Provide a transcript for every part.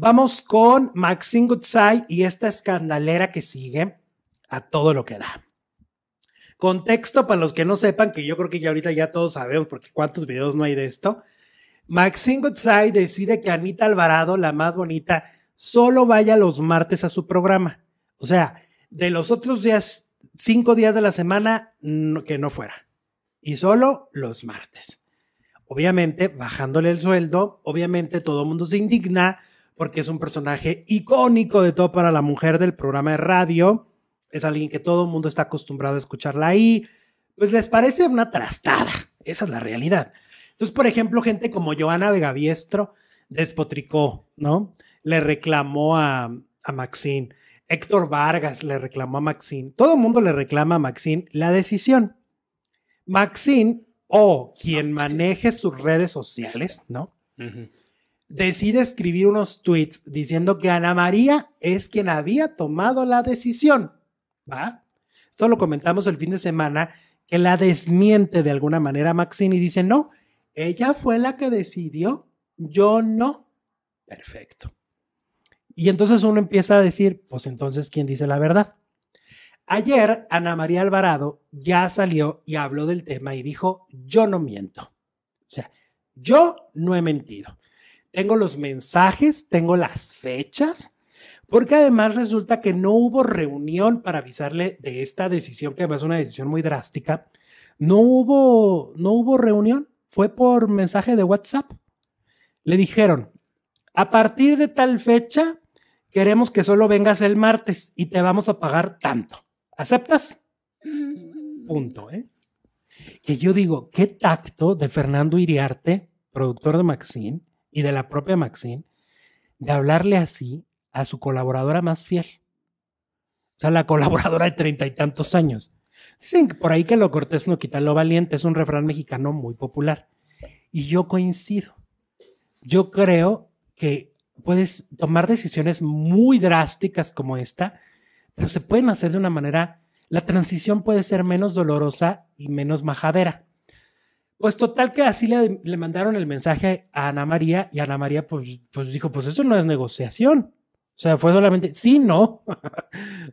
Vamos con Maxine Goodside y esta escandalera que sigue a todo lo que da. Contexto para los que no sepan, que yo creo que ya ahorita ya todos sabemos, porque cuántos videos no hay de esto. Maxine Goodside decide que Anita Alvarado, la más bonita, solo vaya los martes a su programa. O sea, de los otros días, cinco días de la semana, que no fuera. Y solo los martes. Obviamente, bajándole el sueldo, obviamente todo el mundo se indigna, porque es un personaje icónico de todo para la mujer del programa de radio. Es alguien que todo el mundo está acostumbrado a escucharla ahí. Pues les parece una trastada. Esa es la realidad. Entonces, por ejemplo, gente como Joana Vegaviestro despotricó, ¿no? Le reclamó a, a Maxine. Héctor Vargas le reclamó a Maxine. Todo el mundo le reclama a Maxine la decisión. Maxine o quien maneje sus redes sociales, ¿no? Ajá decide escribir unos tweets diciendo que Ana María es quien había tomado la decisión. ¿Va? Esto lo comentamos el fin de semana, que la desmiente de alguna manera Maxine y dice, no, ella fue la que decidió, yo no. Perfecto. Y entonces uno empieza a decir, pues entonces, ¿quién dice la verdad? Ayer Ana María Alvarado ya salió y habló del tema y dijo, yo no miento. O sea, yo no he mentido tengo los mensajes, tengo las fechas, porque además resulta que no hubo reunión para avisarle de esta decisión, que además es una decisión muy drástica. No hubo, no hubo reunión, fue por mensaje de WhatsApp. Le dijeron, a partir de tal fecha, queremos que solo vengas el martes y te vamos a pagar tanto. ¿Aceptas? Mm. Punto, ¿eh? Que yo digo, qué tacto de Fernando Iriarte, productor de Maxine, y de la propia Maxine de hablarle así a su colaboradora más fiel. O sea, la colaboradora de treinta y tantos años. Dicen que por ahí que lo cortés no quita lo valiente, es un refrán mexicano muy popular. Y yo coincido. Yo creo que puedes tomar decisiones muy drásticas como esta, pero se pueden hacer de una manera, la transición puede ser menos dolorosa y menos majadera. Pues total que así le, mandaron el mensaje a Ana María y Ana María pues, pues dijo, pues eso no es negociación. O sea, fue solamente, sí, no. o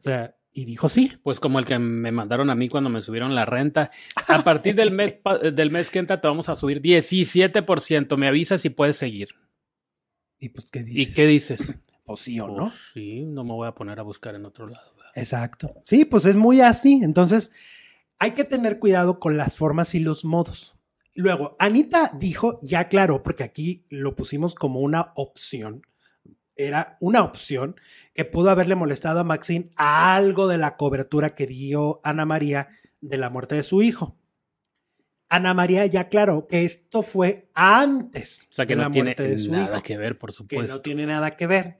sea, y dijo sí. Pues como el que me mandaron a mí cuando me subieron la renta. A partir del mes, del mes que entra te vamos a subir 17%. Me avisas si puedes seguir. ¿Y pues qué dices? ¿Y qué dices? Pues sí o no. Pues sí, no me voy a poner a buscar en otro lado. Exacto. Sí, pues es muy así. Entonces, hay que tener cuidado con las formas y los modos. Luego, Anita dijo, ya aclaró, porque aquí lo pusimos como una opción, era una opción que pudo haberle molestado a Maxine algo de la cobertura que dio Ana María de la muerte de su hijo. Ana María ya aclaró que esto fue antes o sea, que de no muerte tiene nada que ver, por supuesto. Que no tiene nada que ver.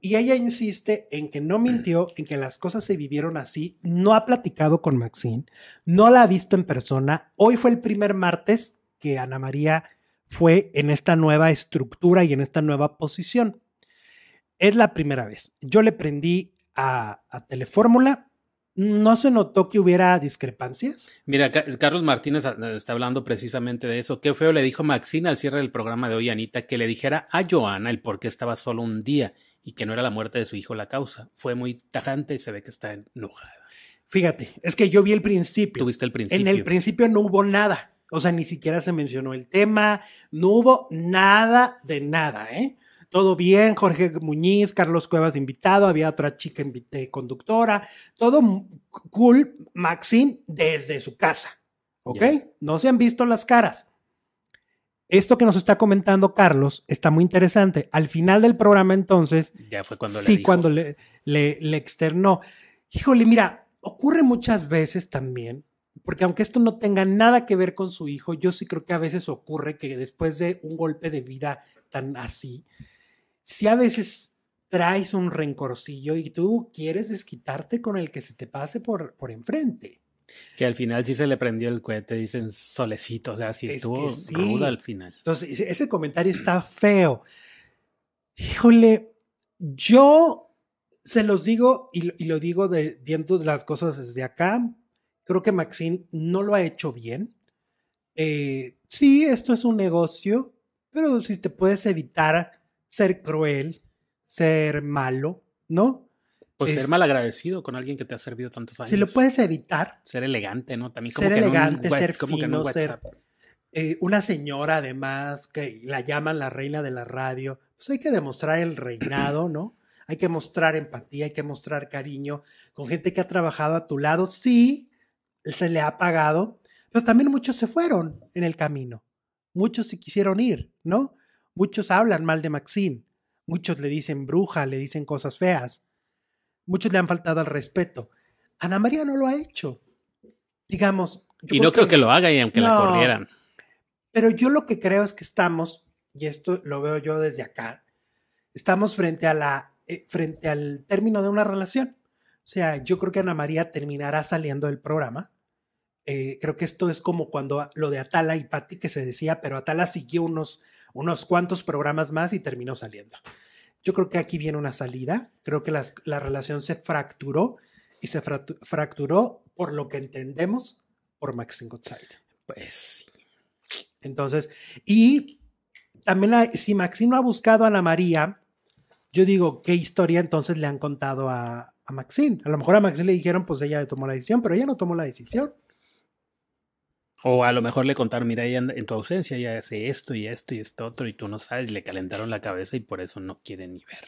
Y ella insiste en que no mintió, en que las cosas se vivieron así, no ha platicado con Maxine, no la ha visto en persona. Hoy fue el primer martes que Ana María fue en esta nueva estructura y en esta nueva posición. Es la primera vez. Yo le prendí a, a Telefórmula. ¿No se notó que hubiera discrepancias? Mira, Carlos Martínez ah, eh, está hablando precisamente de eso. Qué feo le dijo Maxine al cierre del programa de hoy, Anita, que le dijera a Joana el por qué estaba solo un día y que no era la muerte de su hijo la causa. Fue muy tajante y se ve que está enojada. Fíjate, es que yo vi el principio. Tuviste el principio. En el principio no hubo nada. O sea, ni siquiera se mencionó el tema, no hubo nada de nada, ¿eh? Todo bien, Jorge Muñiz, Carlos Cuevas invitado, había otra chica eh, conductora, todo cool, Maxine desde su casa, ¿ok? No se han visto las caras esto que nos está comentando Carlos está muy interesante. Al final del programa, entonces, ya fue cuando sí, Sí, cuando le, le, externó. Híjole, mira, ocurre muchas veces también, porque aunque esto no tenga nada que ver con su hijo, yo sí creo que a veces ocurre que después de un golpe de vida tan así, si a veces traes un rencorcillo y tú quieres desquitarte con el que se te pase por, por enfrente. Que al final sí se le prendió el cohete, dicen solecito, o sea, sí estuvo al final. Entonces, ese comentario está feo. Híjole, yo se los digo y, y lo digo de, viendo las cosas desde acá. Creo que Maxine no lo ha hecho bien. Eh, sí, esto es un negocio, pero si te puedes evitar ser cruel, ser malo, ¿no? Pues ser ser agradecido con alguien que te ha servido tantos años. Si lo puedes evitar. Ser elegante, ¿no? También como ser que elegante, no ser como fino, ser una señora además que la llaman la reina de la radio. Pues hay que demostrar el reinado, ¿no? Hay que mostrar empatía, hay que mostrar cariño con gente que ha trabajado a tu lado. Sí, se le ha pagado, pero también muchos se fueron en el camino. Muchos se quisieron ir, ¿no? Muchos hablan mal de Maxine. Muchos le dicen bruja, le dicen cosas feas. Muchos le han faltado al respeto. Ana María no lo ha hecho. Digamos. Y no creo que, lo haga y aunque la corrieran. Pero yo lo que creo es que estamos, y esto lo veo yo desde acá, estamos frente a la eh, frente al término de una relación. O sea, yo creo que Ana María terminará saliendo del programa. Eh, creo que esto es como cuando lo de Atala y Patti que se decía, pero Atala siguió unos, unos cuantos programas más y terminó saliendo. Yo creo que aquí viene una salida, creo que la relación se fracturó y se fracturó por lo que entendemos por Maxine Gottschalk. Pues Entonces, y también si Maxine no ha buscado a Ana María, yo digo, ¿qué historia entonces le han contado a, a Maxine? A lo mejor a Maxine le dijeron, pues ella tomó la decisión, pero ella no tomó la decisión. O a lo mejor le contaron, mira, ella en tu ausencia ya hace esto y esto y esto otro y tú no sabes, le calentaron la cabeza y por eso no quiere ni ver.